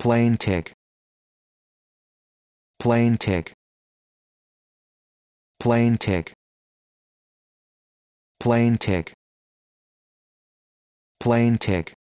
plain tick plain tick plain tick plain tick plain tick